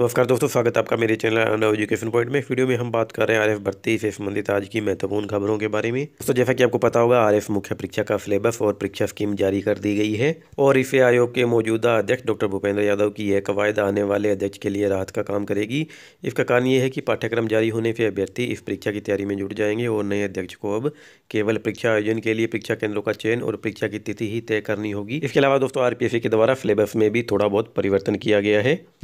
नमस्कार दोस्तों स्वागत है आपका मेरे चैनल एजुकेशन पॉइंट में इस वीडियो में हम बात कर रहे हैं आरएफ भर्ती से संबंधित आज की महत्वपूर्ण खबरों के बारे में दोस्तों जैसा कि आपको पता होगा आरएफ मुख्य परीक्षा का सिलेबस और परीक्षा स्कीम जारी कर दी गई है और इसे आयोग के मौजूदा अध्यक्ष डॉक्टर भूपेंद्र यादव की यह कवायद आने वाले अध्यक्ष के लिए राहत का काम करेगी इसका कारण यह है कि पाठ्यक्रम जारी होने से अभ्यर्थी इस परीक्षा की तैयारी में जुट जाएंगे और नए अध्यक्ष को अब केवल परीक्षा आयोजन के लिए परीक्षा केंद्रों का चयन और परीक्षा की तिथि ही तय करनी होगी इसके अलावा दोस्तों आरपीएससी के द्वारा सिलेबस में भी थोड़ा बहुत परिवर्तन किया गया है